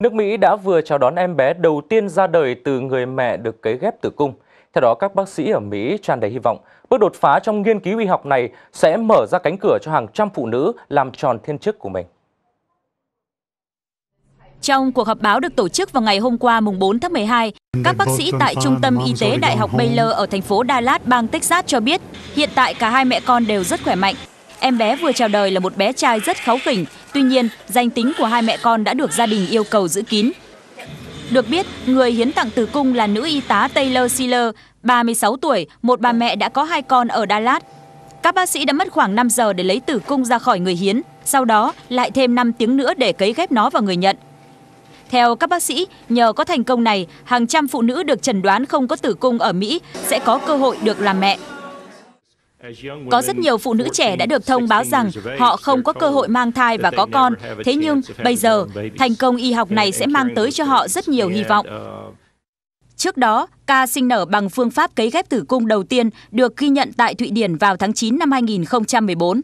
Nước Mỹ đã vừa chào đón em bé đầu tiên ra đời từ người mẹ được cấy ghép tử cung. Theo đó, các bác sĩ ở Mỹ tràn đầy hy vọng, bước đột phá trong nghiên cứu y học này sẽ mở ra cánh cửa cho hàng trăm phụ nữ làm tròn thiên chức của mình. Trong cuộc họp báo được tổ chức vào ngày hôm qua mùng 4 tháng 12, các bác sĩ tại Trung tâm Y tế Đại học Baylor ở thành phố Dallas, bang Texas cho biết hiện tại cả hai mẹ con đều rất khỏe mạnh Em bé vừa chào đời là một bé trai rất kháu khỉnh, tuy nhiên danh tính của hai mẹ con đã được gia đình yêu cầu giữ kín. Được biết, người hiến tặng tử cung là nữ y tá Taylor Sealer, 36 tuổi, một bà mẹ đã có hai con ở Đà Lạt. Các bác sĩ đã mất khoảng 5 giờ để lấy tử cung ra khỏi người hiến, sau đó lại thêm 5 tiếng nữa để cấy ghép nó vào người nhận. Theo các bác sĩ, nhờ có thành công này, hàng trăm phụ nữ được chẩn đoán không có tử cung ở Mỹ sẽ có cơ hội được làm mẹ. Có rất nhiều phụ nữ trẻ đã được thông báo rằng họ không có cơ hội mang thai và có con, thế nhưng bây giờ, thành công y học này sẽ mang tới cho họ rất nhiều hy vọng. Trước đó, ca sinh nở bằng phương pháp cấy ghép tử cung đầu tiên được ghi nhận tại Thụy Điển vào tháng 9 năm 2014.